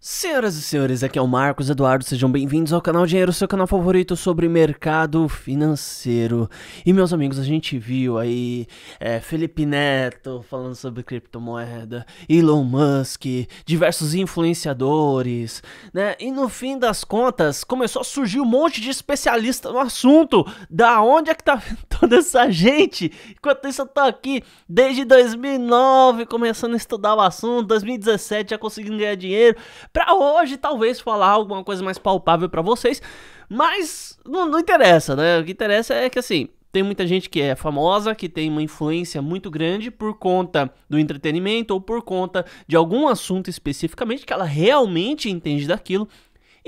Senhoras e senhores, aqui é o Marcos Eduardo, sejam bem-vindos ao canal Dinheiro, seu canal favorito sobre mercado financeiro. E meus amigos, a gente viu aí é, Felipe Neto falando sobre criptomoeda, Elon Musk, diversos influenciadores, né? E no fim das contas, começou a surgir um monte de especialista no assunto. Da onde é que tá vindo toda essa gente. Enquanto isso, eu tô aqui desde 2009 começando a estudar o assunto, 2017 já conseguindo ganhar dinheiro, para hoje talvez falar alguma coisa mais palpável para vocês, mas não, não interessa, né? O que interessa é que assim, tem muita gente que é famosa, que tem uma influência muito grande por conta do entretenimento ou por conta de algum assunto especificamente que ela realmente entende daquilo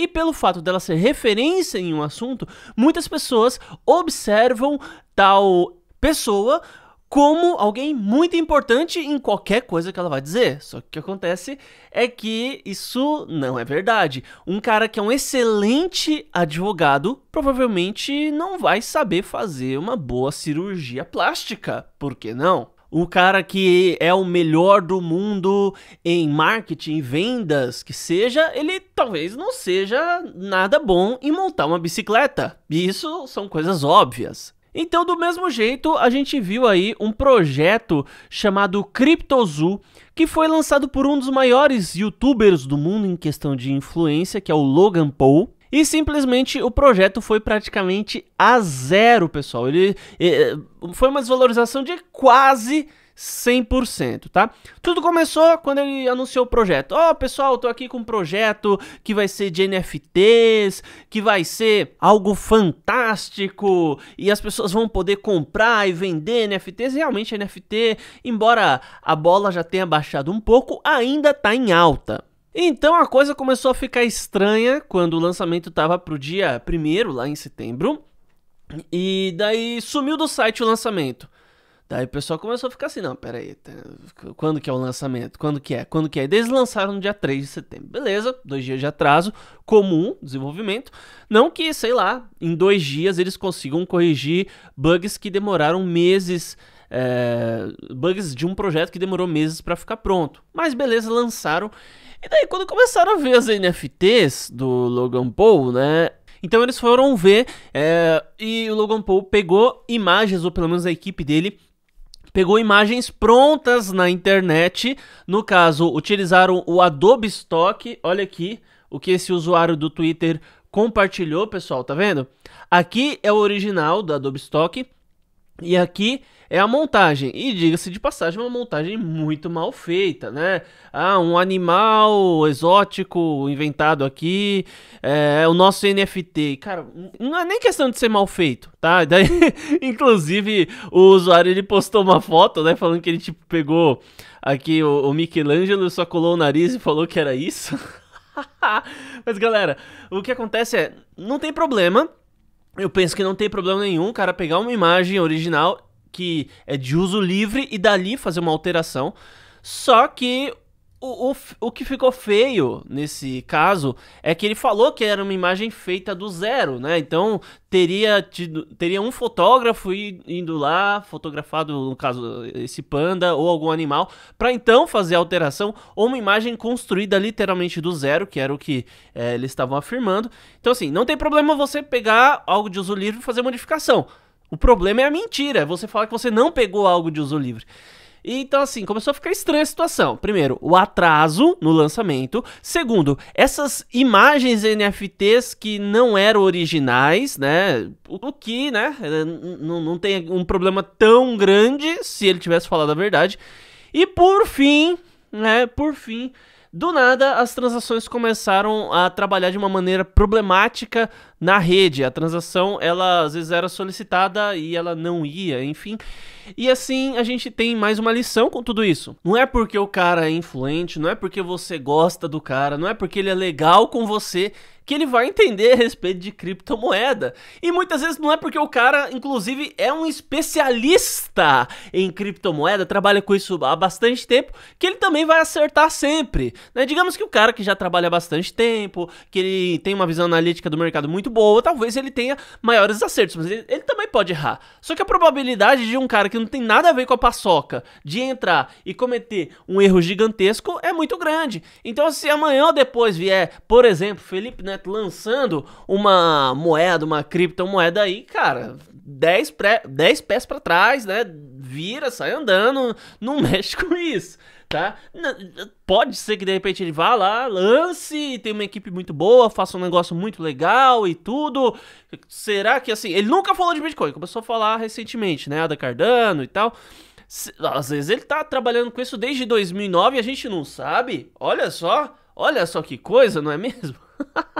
e pelo fato dela ser referência em um assunto, muitas pessoas observam tal pessoa como alguém muito importante em qualquer coisa que ela vai dizer. Só que o que acontece é que isso não é verdade. Um cara que é um excelente advogado provavelmente não vai saber fazer uma boa cirurgia plástica. Por que não? o cara que é o melhor do mundo em marketing, em vendas, que seja, ele talvez não seja nada bom em montar uma bicicleta. E isso são coisas óbvias. Então, do mesmo jeito, a gente viu aí um projeto chamado CryptoZoo, que foi lançado por um dos maiores youtubers do mundo em questão de influência, que é o Logan Paul. E simplesmente o projeto foi praticamente a zero, pessoal. Ele, ele foi uma desvalorização de quase 100%, tá? Tudo começou quando ele anunciou o projeto. Ó, oh, pessoal, tô aqui com um projeto que vai ser de NFTs, que vai ser algo fantástico e as pessoas vão poder comprar e vender NFTs. Realmente NFT, embora a bola já tenha baixado um pouco, ainda tá em alta. Então a coisa começou a ficar estranha quando o lançamento estava para o dia 1 lá em setembro. E daí sumiu do site o lançamento. Daí o pessoal começou a ficar assim, não, peraí, tá, quando que é o lançamento? Quando que é? Quando que é? Eles lançaram no dia 3 de setembro. Beleza, dois dias de atraso, comum, desenvolvimento. Não que, sei lá, em dois dias eles consigam corrigir bugs que demoraram meses é, bugs de um projeto que demorou meses para ficar pronto. Mas beleza, lançaram. E daí, quando começaram a ver as NFTs do Logan Paul, né? Então eles foram ver é, e o Logan Paul pegou imagens, ou pelo menos a equipe dele pegou imagens prontas na internet. No caso, utilizaram o Adobe Stock. Olha aqui o que esse usuário do Twitter compartilhou, pessoal, tá vendo? Aqui é o original do Adobe Stock e aqui é a montagem. E diga-se de passagem, é uma montagem muito mal feita, né? Ah, um animal exótico inventado aqui, é, é o nosso NFT. Cara, não é nem questão de ser mal feito, tá? Daí, inclusive, o usuário ele postou uma foto, né, falando que ele tipo pegou aqui o, o Michelangelo só colou o nariz e falou que era isso. Mas galera, o que acontece é, não tem problema. Eu penso que não tem problema nenhum, cara, pegar uma imagem original que é de uso livre e dali fazer uma alteração. Só que o, o, o que ficou feio nesse caso é que ele falou que era uma imagem feita do zero, né? Então teria tido, teria um fotógrafo indo lá, fotografado, no caso, esse panda ou algum animal, para então fazer a alteração ou uma imagem construída literalmente do zero, que era o que é, eles estavam afirmando. Então, assim, não tem problema você pegar algo de uso livre e fazer modificação. O problema é a mentira, você fala que você não pegou algo de uso livre. Então, assim, começou a ficar estranha a situação. Primeiro, o atraso no lançamento. Segundo, essas imagens NFTs que não eram originais, né? O que, né? Não, não tem um problema tão grande se ele tivesse falado a verdade. E por fim, né? Por fim, do nada, as transações começaram a trabalhar de uma maneira problemática na rede. A transação, ela às vezes era solicitada e ela não ia, enfim. E assim a gente tem mais uma lição com tudo isso. Não é porque o cara é influente, não é porque você gosta do cara, não é porque ele é legal com você que ele vai entender a respeito de criptomoeda. E muitas vezes não é porque o cara, inclusive, é um especialista em criptomoeda, trabalha com isso há bastante tempo, que ele também vai acertar sempre. Né? Digamos que o cara que já trabalha há bastante tempo, que ele tem uma visão analítica do mercado muito boa, talvez ele tenha maiores acertos, mas ele, ele também pode errar. Só que a probabilidade de um cara que não tem nada a ver com a paçoca de entrar e cometer um erro gigantesco é muito grande. Então, se amanhã ou depois vier, por exemplo, Felipe, Neto lançando uma moeda, uma criptomoeda aí, cara, 10, pré, pés para trás, né? Vira, sai andando, não mexe com isso, tá? Pode ser que de repente ele vá lá, lance, tem uma equipe muito boa, faça um negócio muito legal e tudo. Será que assim, ele nunca falou de Bitcoin, começou a falar recentemente, né, da Cardano e tal. Às vezes ele tá trabalhando com isso desde 2009 e a gente não sabe. Olha só, Olha só que coisa, não é mesmo?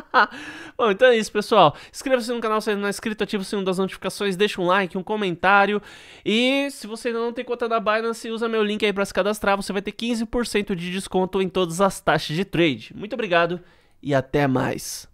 Bom, então é isso, pessoal. Inscreva-se no canal se ainda não é inscrito, ativa o sininho das notificações, deixa um like, um comentário. E se você ainda não tem conta da Binance, usa meu link aí para se cadastrar. Você vai ter 15% de desconto em todas as taxas de trade. Muito obrigado e até mais.